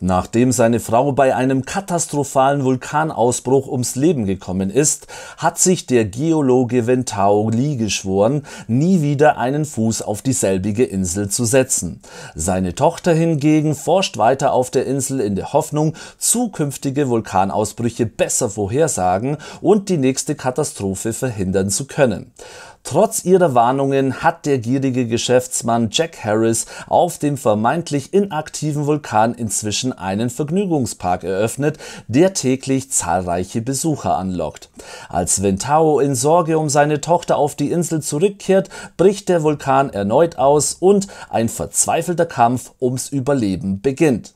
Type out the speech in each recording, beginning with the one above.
Nachdem seine Frau bei einem katastrophalen Vulkanausbruch ums Leben gekommen ist, hat sich der Geologe Ventao Li geschworen, nie wieder einen Fuß auf dieselbige Insel zu setzen. Seine Tochter hingegen forscht weiter auf der Insel in der Hoffnung, zukünftige Vulkanausbrüche besser vorhersagen und die nächste Katastrophe verhindern zu können. Trotz ihrer Warnungen hat der gierige Geschäftsmann Jack Harris auf dem vermeintlich inaktiven Vulkan inzwischen einen Vergnügungspark eröffnet, der täglich zahlreiche Besucher anlockt. Als Ventao in Sorge um seine Tochter auf die Insel zurückkehrt, bricht der Vulkan erneut aus und ein verzweifelter Kampf ums Überleben beginnt.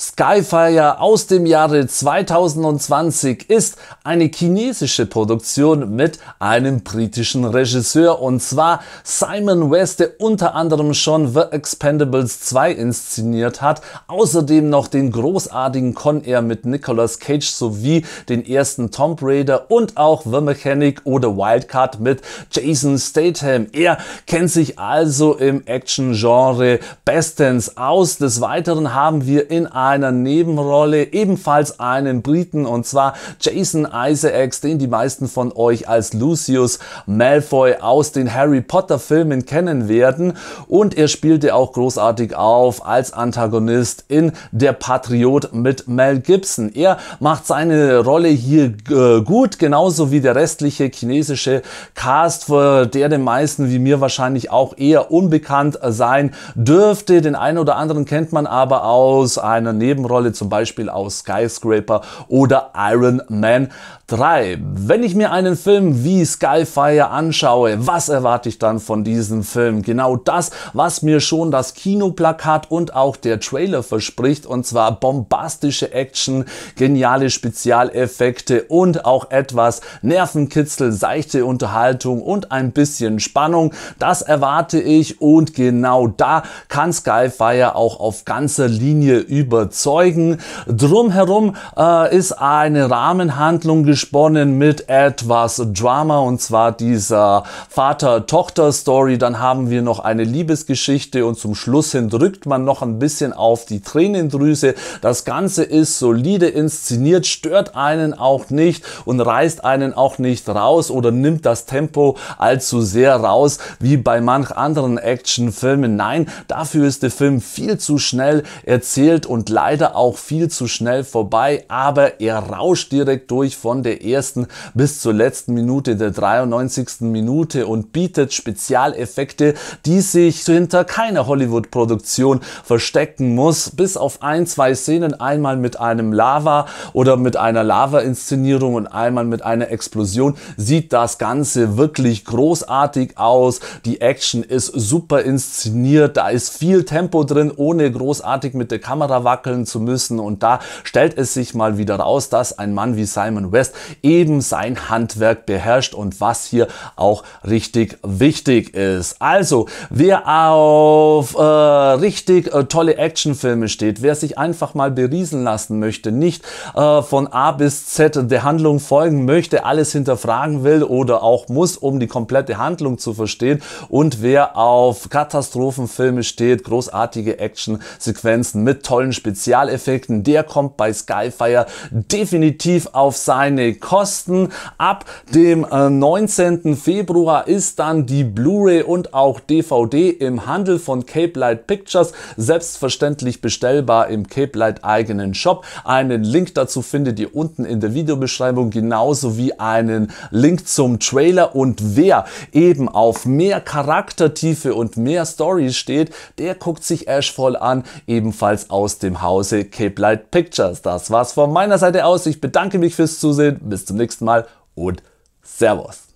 Skyfire aus dem Jahre 2020 ist eine chinesische Produktion mit einem britischen Regisseur und zwar Simon West, der unter anderem schon The Expendables 2 inszeniert hat, außerdem noch den großartigen Con Air mit Nicolas Cage sowie den ersten Tomb Raider und auch The Mechanic oder Wildcard mit Jason Statham. Er kennt sich also im Action-Genre bestens aus. Des Weiteren haben wir in einem einer Nebenrolle ebenfalls einen Briten und zwar Jason Isaacs, den die meisten von euch als Lucius Malfoy aus den Harry Potter Filmen kennen werden und er spielte auch großartig auf als Antagonist in Der Patriot mit Mel Gibson. Er macht seine Rolle hier äh, gut, genauso wie der restliche chinesische Cast, der den meisten wie mir wahrscheinlich auch eher unbekannt sein dürfte. Den einen oder anderen kennt man aber aus einer Nebenrolle, zum Beispiel aus Skyscraper oder Iron Man 3. Wenn ich mir einen Film wie Skyfire anschaue, was erwarte ich dann von diesem Film? Genau das, was mir schon das Kinoplakat und auch der Trailer verspricht, und zwar bombastische Action, geniale Spezialeffekte und auch etwas Nervenkitzel, seichte Unterhaltung und ein bisschen Spannung. Das erwarte ich und genau da kann Skyfire auch auf ganzer Linie über überzeugen. Drumherum äh, ist eine Rahmenhandlung gesponnen mit etwas Drama und zwar dieser Vater-Tochter-Story. Dann haben wir noch eine Liebesgeschichte und zum Schluss hin drückt man noch ein bisschen auf die Tränendrüse. Das Ganze ist solide inszeniert, stört einen auch nicht und reißt einen auch nicht raus oder nimmt das Tempo allzu sehr raus wie bei manch anderen Actionfilmen. Nein, dafür ist der Film viel zu schnell erzählt und leider auch viel zu schnell vorbei, aber er rauscht direkt durch von der ersten bis zur letzten Minute der 93. Minute und bietet Spezialeffekte, die sich hinter keiner Hollywood-Produktion verstecken muss, bis auf ein, zwei Szenen, einmal mit einem Lava oder mit einer Lava-Inszenierung und einmal mit einer Explosion, sieht das Ganze wirklich großartig aus. Die Action ist super inszeniert, da ist viel Tempo drin, ohne großartig mit der Kamera wackeln abfackeln zu müssen. Und da stellt es sich mal wieder raus, dass ein Mann wie Simon West eben sein Handwerk beherrscht und was hier auch richtig wichtig ist. Also, wer auf äh, richtig äh, tolle Actionfilme steht, wer sich einfach mal beriesen lassen möchte, nicht äh, von A bis Z der Handlung folgen möchte, alles hinterfragen will oder auch muss, um die komplette Handlung zu verstehen und wer auf Katastrophenfilme steht, großartige Actionsequenzen mit tollen Spielen, Spezialeffekten, der kommt bei Skyfire definitiv auf seine Kosten. Ab dem 19. Äh, Februar ist dann die Blu-ray und auch DVD im Handel von Cape Light Pictures, selbstverständlich bestellbar im Cape Light eigenen Shop. Einen Link dazu findet ihr unten in der Videobeschreibung, genauso wie einen Link zum Trailer. Und wer eben auf mehr Charaktertiefe und mehr Story steht, der guckt sich Ashfall an, ebenfalls aus dem Hause Cape Light Pictures. Das war's von meiner Seite aus. Ich bedanke mich fürs Zusehen. Bis zum nächsten Mal und Servus.